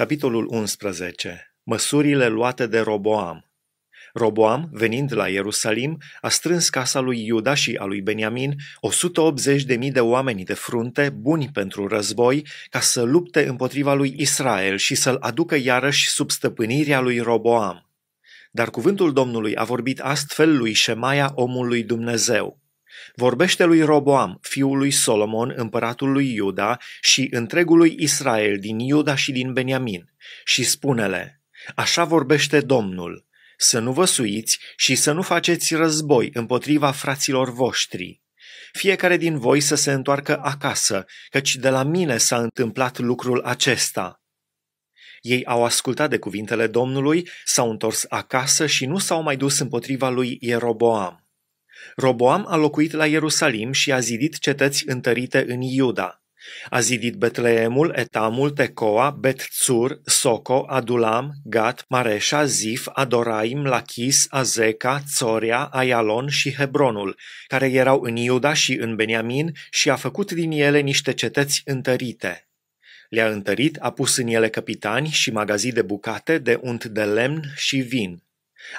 Capitolul 11. Măsurile luate de Roboam. Roboam, venind la Ierusalim, a strâns casa lui Iuda și a lui Beniamin 180.000 de oameni de frunte, buni pentru război, ca să lupte împotriva lui Israel și să-l aducă iarăși sub stăpânirea lui Roboam. Dar cuvântul Domnului a vorbit astfel lui Șemaia, omul lui Dumnezeu. Vorbește lui Roboam, fiul lui Solomon, împăratul lui Iuda și întregului Israel din Iuda și din Beniamin și spune-le, așa vorbește Domnul, să nu vă suiți și să nu faceți război împotriva fraților voștri. Fiecare din voi să se întoarcă acasă, căci de la mine s-a întâmplat lucrul acesta.” Ei au ascultat de cuvintele Domnului, s-au întors acasă și nu s-au mai dus împotriva lui Ieroboam. Roboam a locuit la Ierusalim și a zidit cetăți întărite în Iuda. A zidit Betleemul, Etamul, Tecoa, Betzur, Soco, Adulam, Gat, Mareșa, Zif, Adoraim, Lachis, Azeca, Zoria, Ayalon și Hebronul, care erau în Iuda și în Beniamin și a făcut din ele niște cetăți întărite. Le-a întărit, a pus în ele capitani și magazii de bucate, de unt de lemn și vin.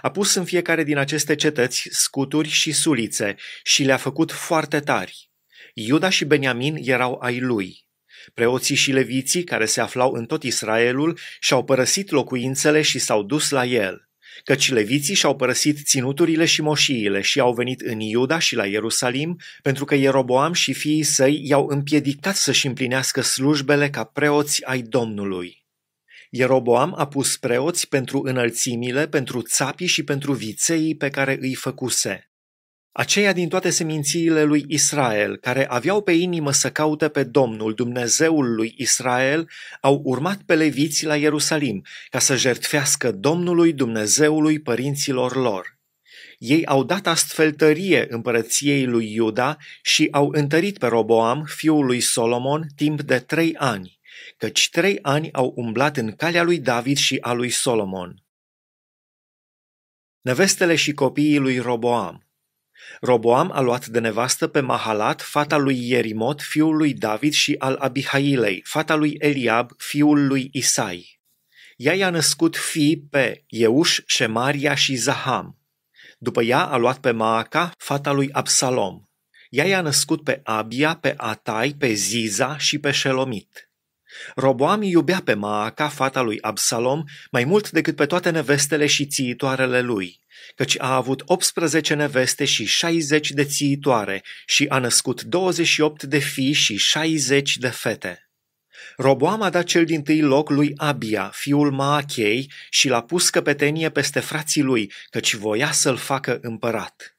A pus în fiecare din aceste cetăți scuturi și sulițe și le-a făcut foarte tari. Iuda și Beniamin erau ai lui. Preoții și leviții care se aflau în tot Israelul și-au părăsit locuințele și s-au dus la el, căci leviții și-au părăsit ținuturile și moșiile și au venit în Iuda și la Ierusalim, pentru că Ieroboam și fiii săi i-au împiedicat să-și împlinească slujbele ca preoți ai Domnului. Ieroboam a pus preoți pentru înălțimile, pentru țapii și pentru vițeii pe care îi făcuse. Aceia din toate semințiile lui Israel, care aveau pe inimă să caute pe Domnul, Dumnezeul lui Israel, au urmat pe leviți la Ierusalim ca să jertfească Domnului Dumnezeului părinților lor. Ei au dat astfel tărie împărăției lui Iuda și au întărit pe Roboam, fiul lui Solomon, timp de trei ani căci trei ani au umblat în calea lui David și a lui Solomon. Nevestele și copiii lui Roboam Roboam a luat de nevastă pe Mahalat, fata lui Ierimot, fiul lui David și al Abihailei, fata lui Eliab, fiul lui Isai. Ea i-a născut fii pe Euș, Șemaria și Zaham. După ea a luat pe Maaca, fata lui Absalom. Ea i-a născut pe Abia, pe Atai, pe Ziza și pe Shelomit. Roboam iubea pe Maaca, fata lui Absalom, mai mult decât pe toate nevestele și țiitoarele lui, căci a avut 18 neveste și 60 de țiitoare și a născut 28 de fii și 60 de fete. Roboam a dat cel din tâi loc lui Abia, fiul Maachei, și l-a pus căpetenie peste frații lui, căci voia să-l facă împărat.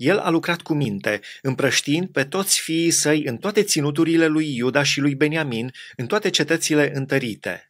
El a lucrat cu minte, împrăștiind pe toți fiii săi în toate ținuturile lui Iuda și lui Beniamin, în toate cetățile întărite.